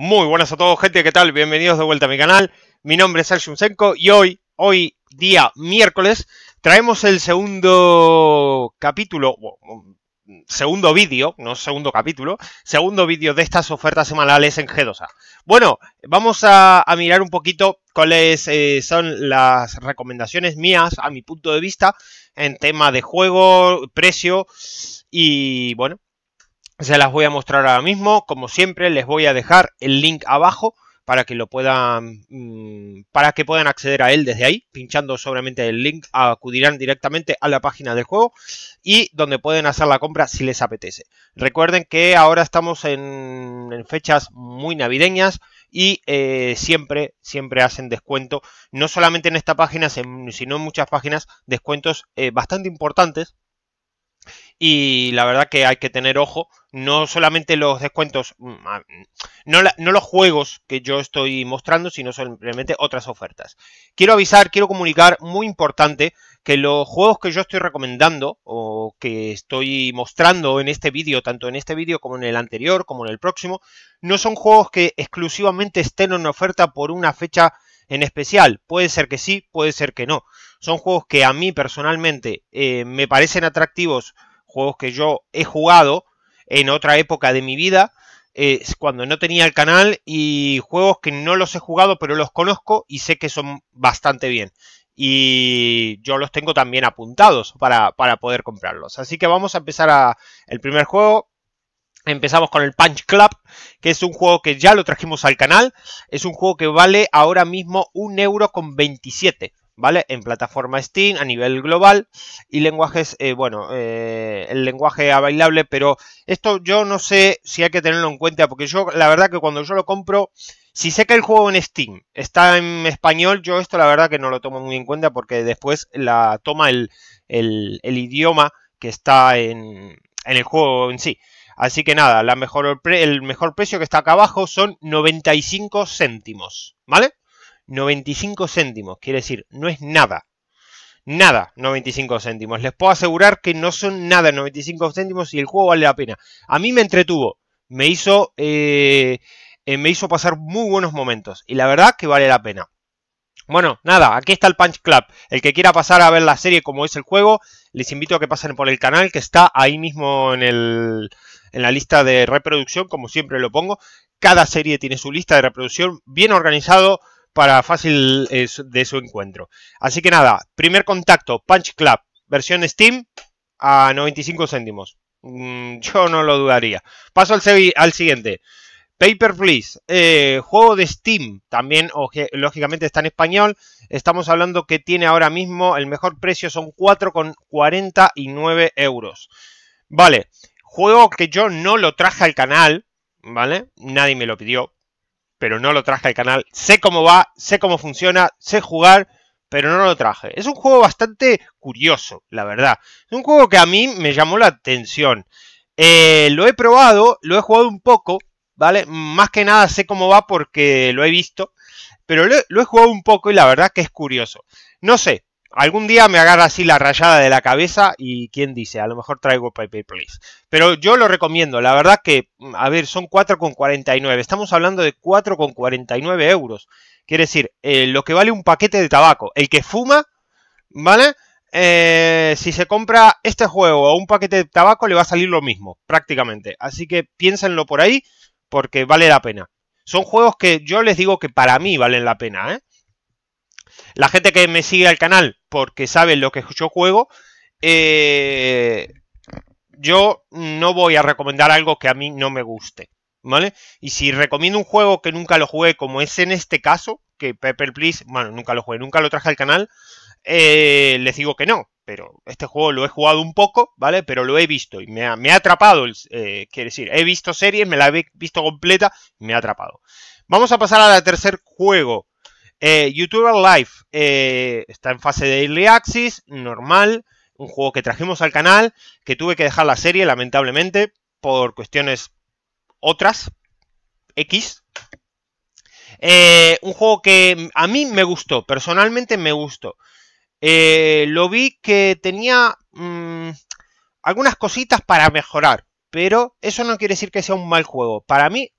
Muy buenas a todos, gente, ¿qué tal? Bienvenidos de vuelta a mi canal. Mi nombre es Sergio Senko y hoy, hoy día miércoles, traemos el segundo capítulo, segundo vídeo, no segundo capítulo, segundo vídeo de estas ofertas semanales en G2A. Bueno, vamos a, mirar un poquito cuáles eh, son las recomendaciones mías a mi punto de vista en tema de juego, precio y bueno, se las voy a mostrar ahora mismo. Como siempre, les voy a dejar el link abajo para que lo puedan mm, para que puedan acceder a él desde ahí pinchando solamente el link acudirán directamente a la página del juego y donde pueden hacer la compra si les apetece recuerden que ahora estamos en, fechas muy navideñas y eh, siempre siempre hacen descuento no solamente en esta página sino en muchas páginas descuentos eh, bastante importantes y la verdad que hay que tener ojo no solamente los descuentos, mm, mm, no, los juegos que yo estoy mostrando, sino simplemente otras ofertas. Quiero avisar, quiero comunicar, muy importante, que los juegos que yo estoy recomendando o que estoy mostrando en este vídeo, tanto en este vídeo como en el anterior, como en el próximo, no son juegos que exclusivamente estén en oferta por una fecha en especial. Puede ser que sí, puede ser que no. Son juegos que a mí personalmente eh, me parecen atractivos, juegos que yo he jugado, en otra época de mi vida, eh, cuando no tenía el canal y juegos que no los he jugado, pero los conozco y sé que son bastante bien. Y yo los tengo también apuntados para, poder comprarlos. Así que vamos a empezar a el primer juego. Empezamos con el Punch Club, que es un juego que ya lo trajimos al canal. Es un juego que vale ahora mismo un euro con ¿vale? En plataforma Steam a nivel global y lenguajes, eh, bueno, eh, el lenguaje a pero esto yo no sé si hay que tenerlo en cuenta, porque yo la verdad que cuando yo lo compro, si sé que el juego en Steam está en español, yo esto la verdad que no lo tomo muy en cuenta porque después la toma el, el, idioma que está en, en el juego en sí. Así que nada, la mejor, el mejor precio que está acá abajo son 95 céntimos, ¿vale? 95 céntimos, quiere decir, no es nada. Nada, 95 céntimos. Les puedo asegurar que no son nada 95 céntimos y el juego vale la pena. A mí me entretuvo, me hizo, eh, eh, me hizo pasar muy buenos momentos y la verdad que vale la pena. Bueno, nada, aquí está el Punch Club. El que quiera pasar a ver la serie como es el juego, les invito a que pasen por el canal que está ahí mismo en, en la lista de reproducción, como siempre lo pongo. Cada serie tiene su lista de reproducción bien organizado, para fácil eh, de su encuentro. Así que nada, primer contacto, Punch Club, versión Steam a 95 céntimos. Mm, yo no lo dudaría. Paso al, siguiente. Paper Please, eh, juego de Steam, también lógicamente está en español. Estamos hablando que tiene ahora mismo el mejor precio, son 4,49 euros. Vale, juego que yo no lo traje al canal, ¿vale? Nadie me lo pidió pero no lo traje al canal. Sé cómo va, sé cómo funciona, sé jugar, pero no lo traje. Es un juego bastante curioso, la verdad. Es un juego que a mí me llamó la atención. Eh, lo he probado, lo he jugado un poco, ¿vale? Más que nada sé cómo va porque lo he visto, pero lo, lo he jugado un poco y la verdad que es curioso. No sé, Algún día me agarra así la rayada de la cabeza y quién dice, a lo mejor traigo Paper Please. Pero yo lo recomiendo, la verdad que, mm, a ver, son 4,49. Estamos hablando de 4,49 euros. Quiere decir, eh, lo que vale un paquete de tabaco. El que fuma, ¿vale? Eh, si se compra este juego o un paquete de tabaco le va a salir lo mismo, prácticamente. Así que piénsenlo por ahí porque vale la pena. Son juegos que yo les digo que para mí valen la pena, ¿eh? La gente que me sigue al canal porque sabe lo que yo juego, eh, yo no voy a recomendar algo que a mí no me guste. ¿Vale? Y si recomiendo un juego que nunca lo jugué, como es en este caso, que Pepper Please, bueno, nunca lo jugué, nunca lo traje al canal, eh, les digo que no. Pero este juego lo he jugado un poco, ¿vale? Pero lo he visto y me ha, me ha atrapado. Eh, quiere decir, he visto series, me la he visto completa, me ha atrapado. Vamos a pasar al tercer juego eh, YouTuber Life eh, está en fase de Early normal, un juego que trajimos al canal, que tuve que dejar la serie, lamentablemente, por cuestiones otras, X. Eh, un juego que a mí me gustó, personalmente me gustó. lo vi que tenía mm, algunas cositas para mejorar, pero eso no quiere decir que sea un mal juego. Para mí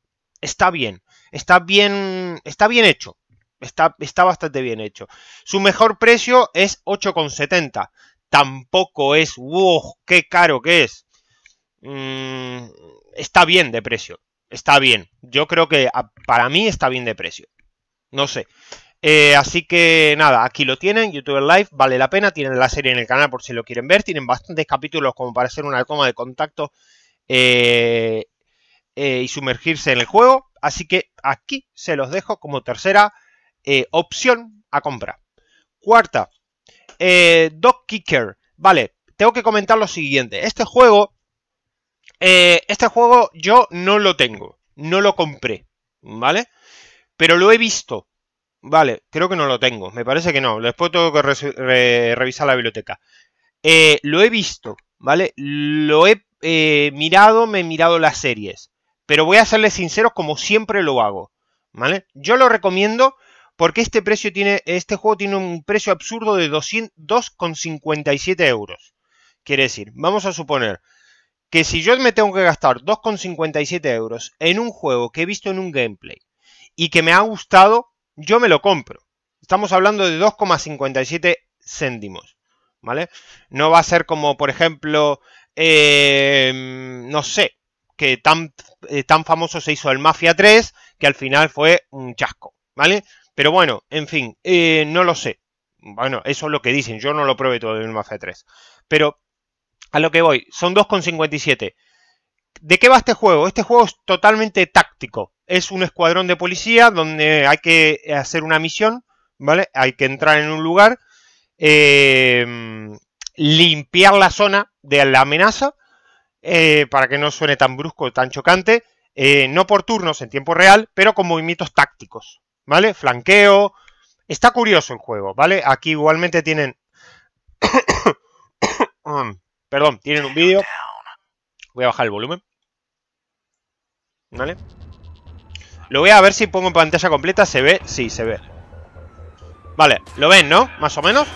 está bien, está bien, está bien hecho. Está, bastante bien hecho. Su mejor precio es 8,70. Tampoco es, wow, qué caro que es. Mm, está bien de precio. Está bien. Yo creo que ah, para mí está bien de precio. No sé. Eh, así que nada, aquí lo tienen, YouTube Live, vale la pena, tienen la serie en el canal por si lo quieren ver, tienen bastantes capítulos como para hacer una coma de contacto eh, eh, y sumergirse en el juego. Así que aquí se los dejo como tercera eh, opción a compra. Cuarta, eh, Dog Kicker. Vale, tengo que comentar lo siguiente. Este juego, eh, este juego yo no lo tengo, no lo compré, ¿vale? Pero lo he visto, ¿vale? Creo que no lo tengo, me parece que no. Después tengo que revisar la biblioteca. Eh, lo he visto, ¿vale? Lo he mirado, me he mirado las series. Pero voy a serles sinceros como siempre lo hago, ¿vale? Yo lo recomiendo, porque este, precio tiene, este juego tiene un precio absurdo de 2,57 euros. Quiere decir, vamos a suponer que si yo me tengo que gastar 2,57 euros en un juego que he visto en un gameplay y que me ha gustado, yo me lo compro. Estamos hablando de 2,57 céntimos, ¿vale? No va a ser como, por ejemplo, eh, no sé, que tan, eh, tan famoso se hizo el Mafia 3, que al final fue un chasco, ¿vale? Pero bueno, en fin, eh, no lo sé. Bueno, eso es lo que dicen. Yo no lo probé todo en Mafia 3. Pero a lo que voy, son 2,57. ¿De qué va este juego? Este juego es totalmente táctico. Es un escuadrón de policía donde hay que hacer una misión, ¿vale? Hay que entrar en un lugar, em, limpiar la zona de la amenaza, eh, para que no suene tan brusco, tan chocante, eh, no por turnos en tiempo real, pero con movimientos tácticos, ¿vale? Flanqueo. Está curioso el juego, ¿vale? Aquí igualmente tienen... Perdón, tienen un vídeo. Voy a bajar el volumen. ¿Vale? Lo voy a ver si pongo en pantalla completa. ¿Se ve? Sí, se ve. Vale, lo ven, ¿no? Más o menos.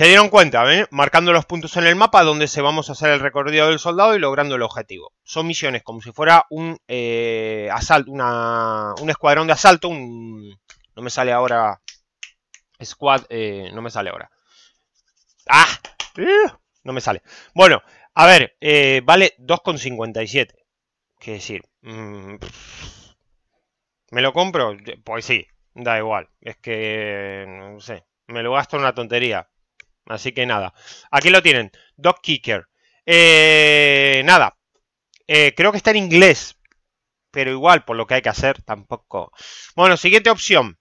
Se dieron cuenta, ¿eh? marcando los puntos en el mapa donde se vamos a hacer el recorrido del soldado y logrando el objetivo. Son misiones como si fuera un eh, asalto, un escuadrón de asalto, un... No me sale ahora... Squad, eh, no me sale ahora. ¡Ah! ¡Eh! No me sale. Bueno, a ver, vale 2,57. ¿qué decir... Mm, ¿Me lo compro? Pues sí, da igual. Es que... no sé. Me lo gasto en una tontería. Así que nada, aquí lo tienen, Dog Kicker. Eh, nada, eh, creo que está en inglés, pero igual por lo que hay que hacer tampoco. Bueno, siguiente opción.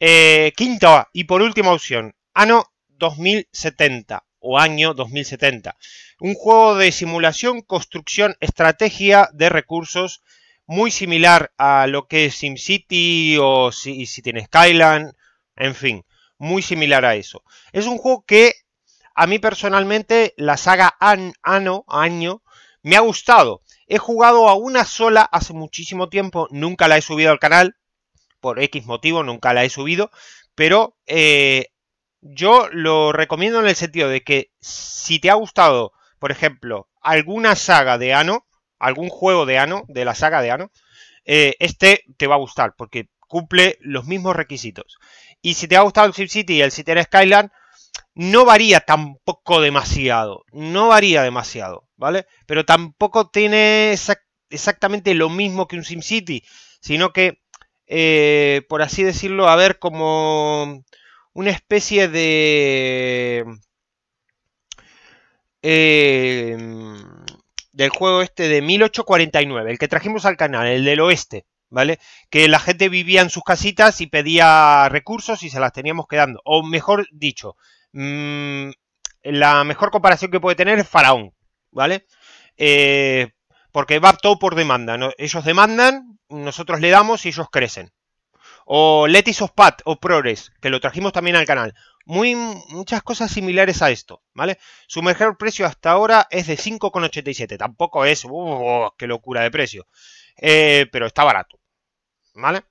Eh, quinta y por última opción, ano 2070 o año 2070. Un juego de simulación, construcción, estrategia de recursos muy similar a lo que es SimCity o si, si tiene Skyland, en fin muy similar a eso. Es un juego que a mí personalmente la saga Ano, Año, me ha gustado. He jugado a una sola hace muchísimo tiempo, nunca la he subido al canal, por X motivo nunca la he subido, pero eh, yo lo recomiendo en el sentido de que si te ha gustado, por ejemplo, alguna saga de Ano, algún juego de Ano, de la saga de Ano, eh, este te va a gustar, porque cumple los mismos requisitos. Y si te ha gustado el SimCity y el sitio Skyline, no varía tampoco demasiado, no varía demasiado, ¿vale? Pero tampoco tiene exactamente lo mismo que un SimCity, sino que, eh, por así decirlo, a ver, como una especie de... Eh, del juego este de 1849, el que trajimos al canal, el del oeste, ¿vale? Que la gente vivía en sus casitas y pedía recursos y se las teníamos quedando. O mejor dicho, mm, la mejor comparación que puede tener es Faraón, ¿vale? Eh, porque va todo por demanda. Ellos demandan, nosotros le damos y ellos crecen. O Letis of Pat o Progress, que lo trajimos también al canal. Muy, muchas cosas similares a esto, ¿vale? Su mejor precio hasta ahora es de 5,87. Tampoco es, uh, qué locura de precio. Eh, pero está barato. ¿Vale?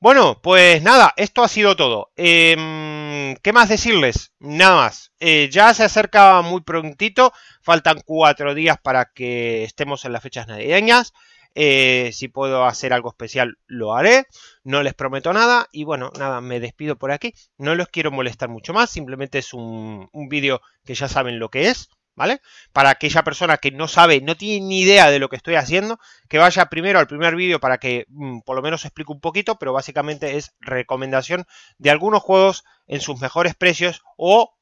Bueno, pues nada, esto ha sido todo. Em, ¿Qué más decirles? Nada más. Eh, ya se acerca muy prontito. Faltan cuatro días para que estemos en las fechas navideñas. Eh, si puedo hacer algo especial, lo haré. No les prometo nada. Y bueno, nada, me despido por aquí. No los quiero molestar mucho más. Simplemente es un, un vídeo que ya saben lo que es. ¿vale? Para aquella persona que no sabe, no tiene ni idea de lo que estoy haciendo, que vaya primero al primer vídeo para que mm, por lo menos explique un poquito, pero básicamente es recomendación de algunos juegos en sus mejores precios o,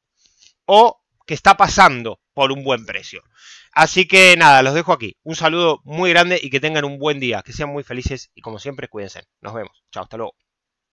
o que está pasando por un buen precio. Así que nada, los dejo aquí. Un saludo muy grande y que tengan un buen día, que sean muy felices y como siempre cuídense. Nos vemos. Chao, hasta luego.